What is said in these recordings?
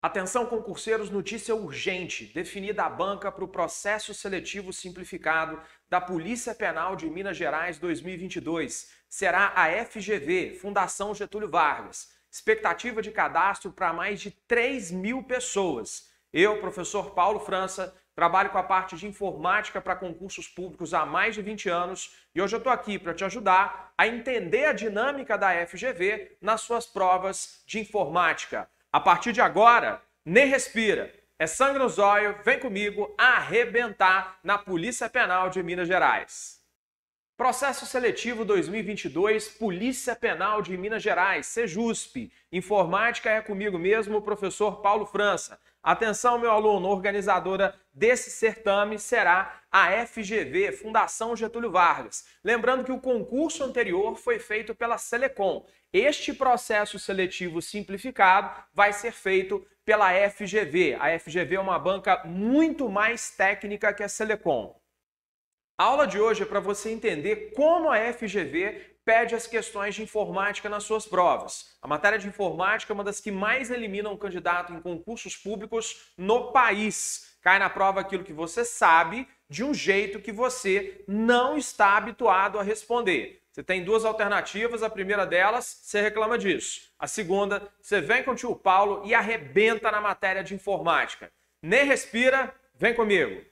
Atenção, concurseiros, notícia urgente. Definida a banca para o processo seletivo simplificado da Polícia Penal de Minas Gerais 2022. Será a FGV, Fundação Getúlio Vargas. Expectativa de cadastro para mais de 3 mil pessoas. Eu, professor Paulo França, trabalho com a parte de informática para concursos públicos há mais de 20 anos e hoje eu estou aqui para te ajudar a entender a dinâmica da FGV nas suas provas de informática. A partir de agora, nem respira. É sangue no zóio, vem comigo arrebentar na Polícia Penal de Minas Gerais. Processo Seletivo 2022, Polícia Penal de Minas Gerais, CEJUSP. Informática é comigo mesmo, o professor Paulo França. Atenção, meu aluno, organizadora desse certame será a FGV, Fundação Getúlio Vargas. Lembrando que o concurso anterior foi feito pela Selecom. Este processo seletivo simplificado vai ser feito pela FGV. A FGV é uma banca muito mais técnica que a Selecom. A aula de hoje é para você entender como a FGV pede as questões de informática nas suas provas. A matéria de informática é uma das que mais elimina um candidato em concursos públicos no país. Cai na prova aquilo que você sabe de um jeito que você não está habituado a responder. Você tem duas alternativas, a primeira delas, você reclama disso. A segunda, você vem com o tio Paulo e arrebenta na matéria de informática. Nem respira, vem comigo.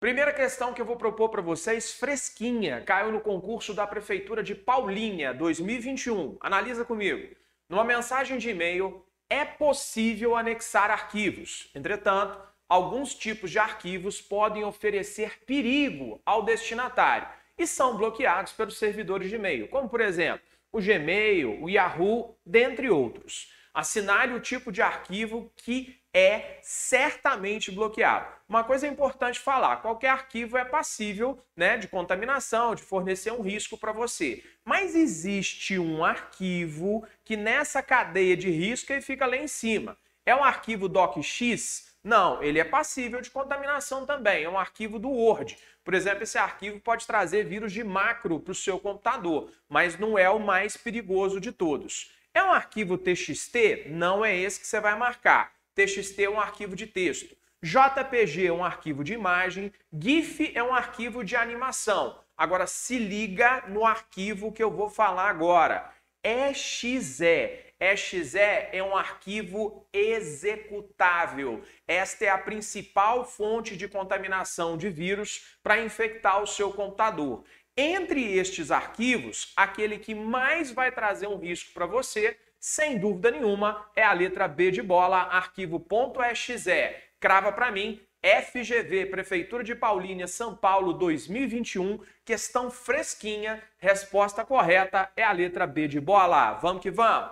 Primeira questão que eu vou propor para vocês, fresquinha, caiu no concurso da Prefeitura de Paulinha, 2021. Analisa comigo. Numa mensagem de e-mail, é possível anexar arquivos. Entretanto, alguns tipos de arquivos podem oferecer perigo ao destinatário e são bloqueados pelos servidores de e-mail, como por exemplo o Gmail, o Yahoo, dentre outros. Assinale o tipo de arquivo que é certamente bloqueado. Uma coisa é importante falar: qualquer arquivo é passível né, de contaminação, de fornecer um risco para você. Mas existe um arquivo que nessa cadeia de risco ele fica lá em cima. É um arquivo docx? Não, ele é passível de contaminação também. É um arquivo do Word. Por exemplo, esse arquivo pode trazer vírus de macro para o seu computador, mas não é o mais perigoso de todos. É um arquivo TXT? Não é esse que você vai marcar. TXT é um arquivo de texto, JPG é um arquivo de imagem, GIF é um arquivo de animação. Agora se liga no arquivo que eu vou falar agora. EXE. EXE é um arquivo executável. Esta é a principal fonte de contaminação de vírus para infectar o seu computador. Entre estes arquivos, aquele que mais vai trazer um risco para você sem dúvida nenhuma, é a letra B de bola, arquivo.exe. Crava para mim, FGV, Prefeitura de Paulínia, São Paulo 2021, questão fresquinha, resposta correta é a letra B de bola. Vamos que vamos!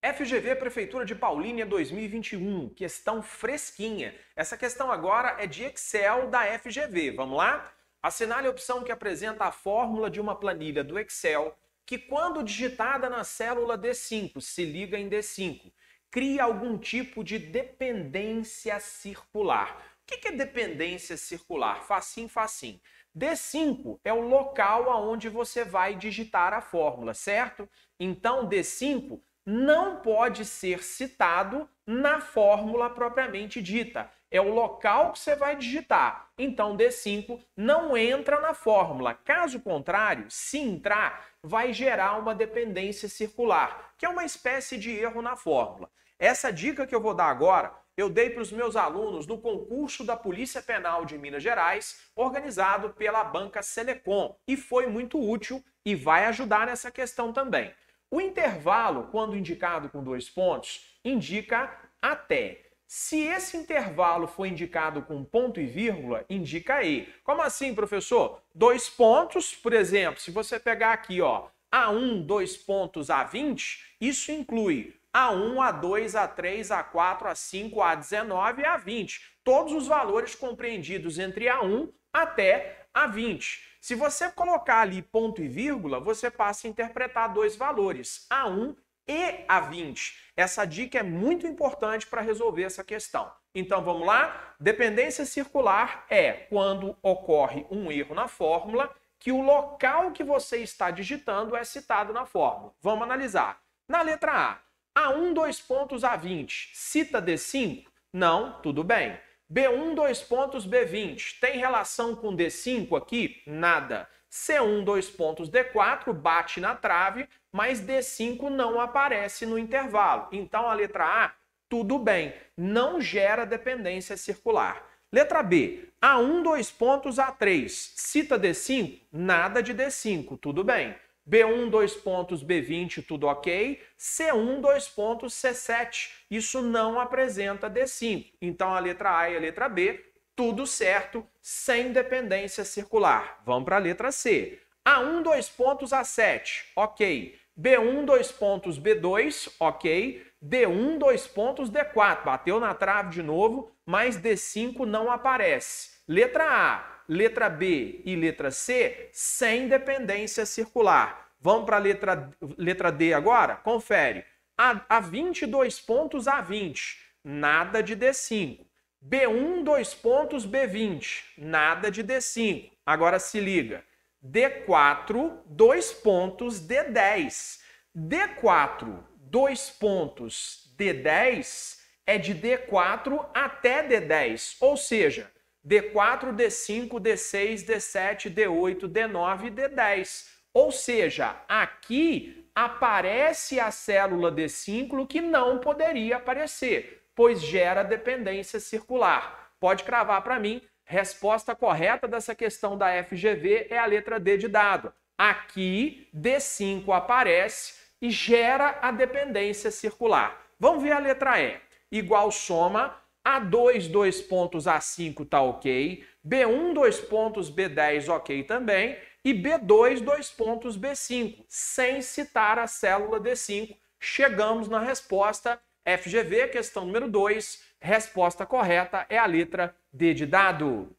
FGV Prefeitura de Paulínia 2021, questão fresquinha. Essa questão agora é de Excel da FGV. Vamos lá? Assinale a opção que apresenta a fórmula de uma planilha do Excel que quando digitada na célula D5 se liga em D5, cria algum tipo de dependência circular. O que é dependência circular? Facinho, facinho. D5 é o local aonde você vai digitar a fórmula, certo? Então, D5 não pode ser citado na fórmula propriamente dita é o local que você vai digitar. Então, D5 não entra na fórmula. Caso contrário, se entrar, vai gerar uma dependência circular, que é uma espécie de erro na fórmula. Essa dica que eu vou dar agora, eu dei para os meus alunos no concurso da Polícia Penal de Minas Gerais, organizado pela banca Selecom, e foi muito útil e vai ajudar nessa questão também. O intervalo, quando indicado com dois pontos, indica até. Se esse intervalo for indicado com ponto e vírgula, indica E. Como assim, professor? Dois pontos, por exemplo, se você pegar aqui, ó, A1, dois pontos A20, isso inclui A1, A2, A3, A4, A5, A19 e A20. Todos os valores compreendidos entre A1 até A20. Se você colocar ali ponto e vírgula, você passa a interpretar dois valores, A1 e a 20. Essa dica é muito importante para resolver essa questão. Então vamos lá? Dependência circular é quando ocorre um erro na fórmula que o local que você está digitando é citado na fórmula. Vamos analisar. Na letra A, A1 dois pontos A20, cita D5? Não, tudo bem. B1 dois pontos B20, tem relação com D5 aqui? Nada. C1 dois pontos D4, bate na trave, mas D5 não aparece no intervalo. Então a letra A, tudo bem, não gera dependência circular. Letra B, A1, dois pontos, A3, cita D5? Nada de D5, tudo bem. B1, dois pontos, B20, tudo ok. C1, dois pontos, C7. Isso não apresenta D5. Então, a letra A e a letra B, tudo certo, sem dependência circular. Vamos para a letra C. A1, dois pontos, A7, ok. B1, dois pontos, B2, ok. D1, dois pontos, D4. Bateu na trave de novo, mas D5 não aparece. Letra A, letra B e letra C sem dependência circular. Vamos para a letra, letra D agora? Confere. A, a 22 pontos, A20. Nada de D5. B1, dois pontos, B20. Nada de D5. Agora se liga. D4, 2 pontos, D10. D4, 2 pontos, D10 é de D4 até D10, ou seja, D4, D5, D6, D7, D8, D9 D10. Ou seja, aqui aparece a célula D5 que não poderia aparecer, pois gera dependência circular. Pode cravar para mim Resposta correta dessa questão da FGV é a letra D de dado. Aqui, D5 aparece e gera a dependência circular. Vamos ver a letra E. Igual soma, A2, dois pontos, A5 tá ok, B1, dois pontos, B10 ok também, e B2, dois pontos, B5, sem citar a célula D5. Chegamos na resposta FGV, questão número 2, Resposta correta é a letra D de dado.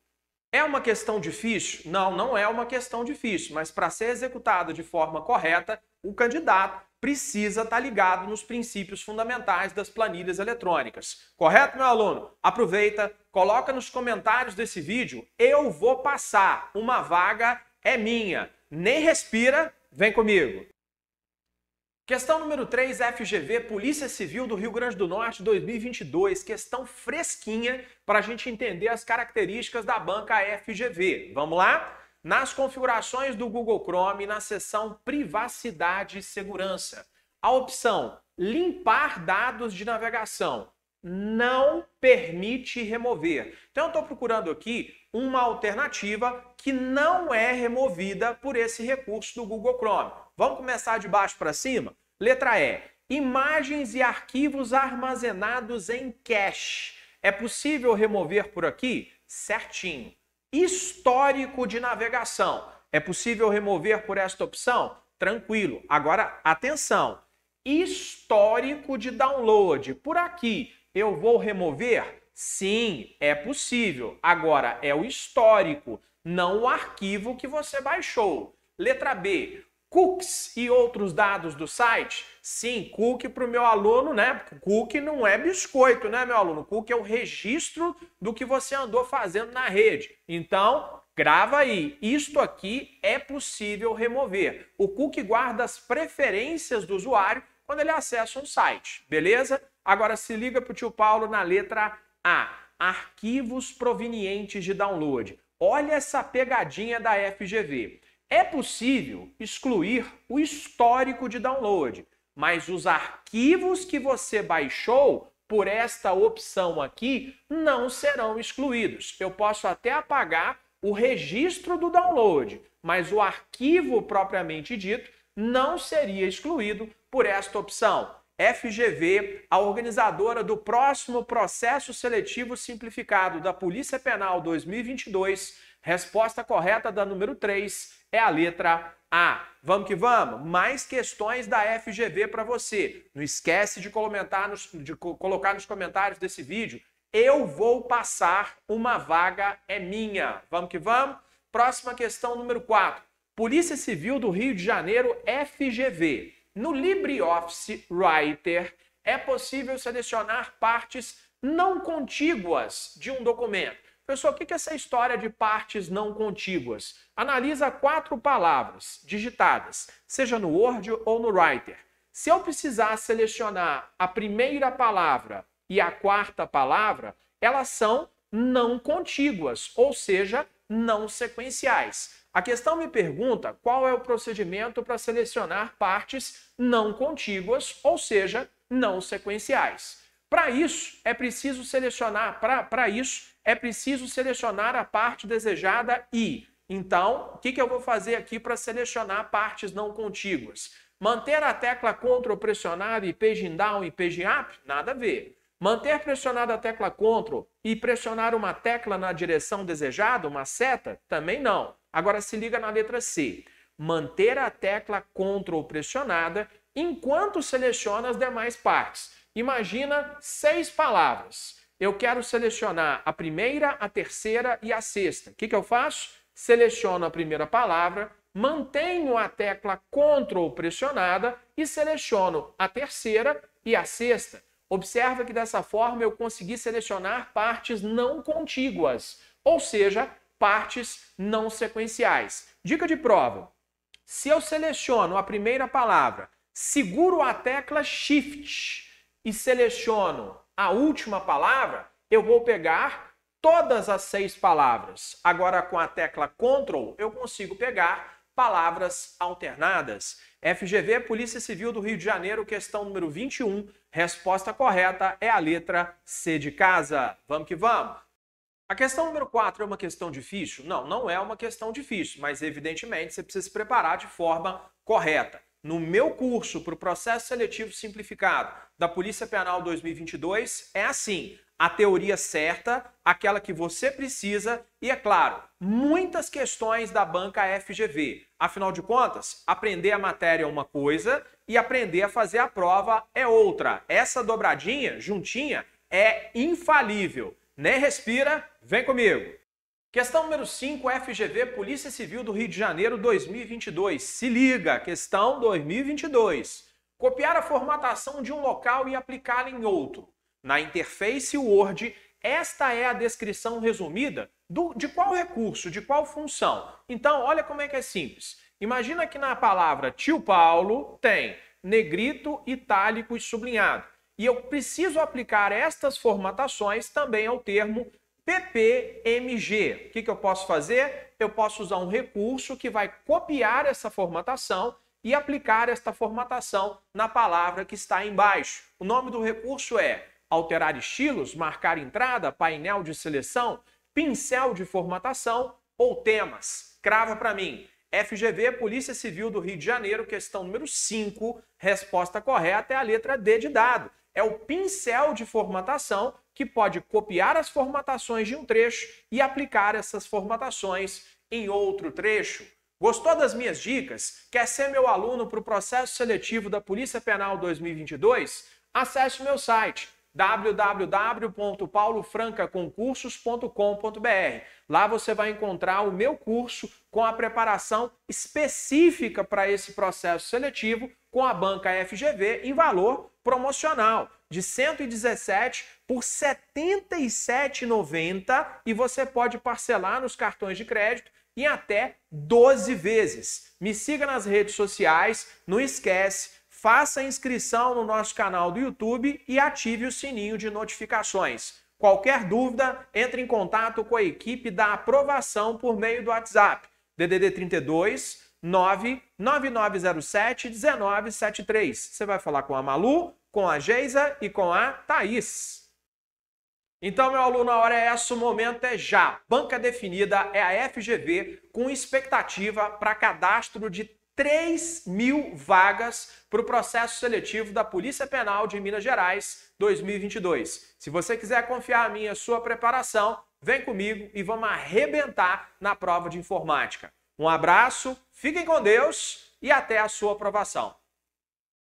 É uma questão difícil? Não, não é uma questão difícil, mas para ser executada de forma correta, o candidato precisa estar tá ligado nos princípios fundamentais das planilhas eletrônicas. Correto, meu aluno? Aproveita, coloca nos comentários desse vídeo, eu vou passar, uma vaga é minha. Nem respira, vem comigo. Questão número 3, FGV, Polícia Civil do Rio Grande do Norte 2022. Questão fresquinha para a gente entender as características da banca FGV. Vamos lá? Nas configurações do Google Chrome, na seção Privacidade e Segurança, a opção Limpar dados de navegação não permite remover. Então, eu estou procurando aqui uma alternativa que não é removida por esse recurso do Google Chrome. Vamos começar de baixo para cima? Letra E. Imagens e arquivos armazenados em cache. É possível remover por aqui? Certinho. Histórico de navegação. É possível remover por esta opção? Tranquilo. Agora, atenção. Histórico de download. Por aqui, eu vou remover? Sim, é possível. Agora, é o histórico, não o arquivo que você baixou. Letra B cookies e outros dados do site? Sim, cookie para o meu aluno, né? Cookie não é biscoito, né, meu aluno? Cookie é o registro do que você andou fazendo na rede. Então, grava aí. Isto aqui é possível remover. O cookie guarda as preferências do usuário quando ele acessa um site, beleza? Agora se liga para o tio Paulo na letra A. Arquivos provenientes de download. Olha essa pegadinha da FGV. É possível excluir o histórico de download, mas os arquivos que você baixou por esta opção aqui não serão excluídos. Eu posso até apagar o registro do download, mas o arquivo propriamente dito não seria excluído por esta opção. FGV, a organizadora do próximo processo seletivo simplificado da Polícia Penal 2022, resposta correta da número 3 é a letra A. Vamos que vamos? Mais questões da FGV para você. Não esquece de, comentar nos, de colocar nos comentários desse vídeo. Eu vou passar, uma vaga é minha. Vamos que vamos? Próxima questão, número 4. Polícia Civil do Rio de Janeiro, FGV. No LibreOffice Writer, é possível selecionar partes não contíguas de um documento. Pessoal, o que é essa história de partes não contíguas? Analisa quatro palavras digitadas, seja no Word ou no Writer. Se eu precisar selecionar a primeira palavra e a quarta palavra, elas são não contíguas, ou seja, não sequenciais. A questão me pergunta qual é o procedimento para selecionar partes não contíguas, ou seja, não sequenciais. Para isso, é preciso selecionar, para isso, é preciso selecionar a parte desejada E Então, o que, que eu vou fazer aqui para selecionar partes não contíguas? Manter a tecla CTRL pressionada e Page down e Page up? Nada a ver. Manter pressionada a tecla CTRL e pressionar uma tecla na direção desejada, uma seta? Também não. Agora se liga na letra C. Manter a tecla CTRL pressionada enquanto seleciona as demais partes. Imagina seis palavras eu quero selecionar a primeira, a terceira e a sexta. O que, que eu faço? Seleciono a primeira palavra, mantenho a tecla Ctrl pressionada e seleciono a terceira e a sexta. Observa que dessa forma eu consegui selecionar partes não contíguas, ou seja, partes não sequenciais. Dica de prova: se eu seleciono a primeira palavra, seguro a tecla Shift e seleciono a última palavra, eu vou pegar todas as seis palavras. Agora, com a tecla Ctrl, eu consigo pegar palavras alternadas. FGV, Polícia Civil do Rio de Janeiro, questão número 21. Resposta correta é a letra C de casa. Vamos que vamos! A questão número 4 é uma questão difícil? Não, não é uma questão difícil, mas evidentemente você precisa se preparar de forma correta no meu curso para o processo seletivo simplificado da Polícia Penal 2022 é assim: a teoria certa, aquela que você precisa e, é claro, muitas questões da banca FGV. Afinal de contas, aprender a matéria é uma coisa e aprender a fazer a prova é outra. Essa dobradinha, juntinha, é infalível. Nem né, respira, vem comigo! Questão número 5, FGV, Polícia Civil do Rio de Janeiro 2022. Se liga, questão 2022. Copiar a formatação de um local e aplicá-la em outro. Na interface Word, esta é a descrição resumida do, de qual recurso, de qual função. Então, olha como é que é simples. Imagina que na palavra tio Paulo tem negrito, itálico e sublinhado. E eu preciso aplicar estas formatações também ao termo PPMG. O que, que eu posso fazer? Eu posso usar um recurso que vai copiar essa formatação e aplicar esta formatação na palavra que está embaixo. O nome do recurso é alterar estilos, marcar entrada, painel de seleção, pincel de formatação ou temas. Crava para mim. FGV, Polícia Civil do Rio de Janeiro, questão número 5, resposta correta é a letra D de dado. É o pincel de formatação que pode copiar as formatações de um trecho e aplicar essas formatações em outro trecho. Gostou das minhas dicas? Quer ser meu aluno para o processo seletivo da Polícia Penal 2022? Acesse meu site www.paulofrancaconcursos.com.br. Lá você vai encontrar o meu curso com a preparação específica para esse processo seletivo com a banca FGV em valor promocional de 117 por 77,90 e você pode parcelar nos cartões de crédito em até 12 vezes. Me siga nas redes sociais, não esquece, faça a inscrição no nosso canal do YouTube e ative o sininho de notificações. Qualquer dúvida, entre em contato com a equipe da aprovação por meio do WhatsApp. DDD 32 99907 1973. Você vai falar com a Malu com a Geisa e com a Thaís. Então, meu aluno, a hora é essa, o momento é já. Banca definida é a FGV com expectativa para cadastro de 3 mil vagas para o processo seletivo da Polícia Penal de Minas Gerais 2022. Se você quiser confiar a mim a sua preparação, vem comigo e vamos arrebentar na prova de informática. Um abraço, fiquem com Deus e até a sua aprovação.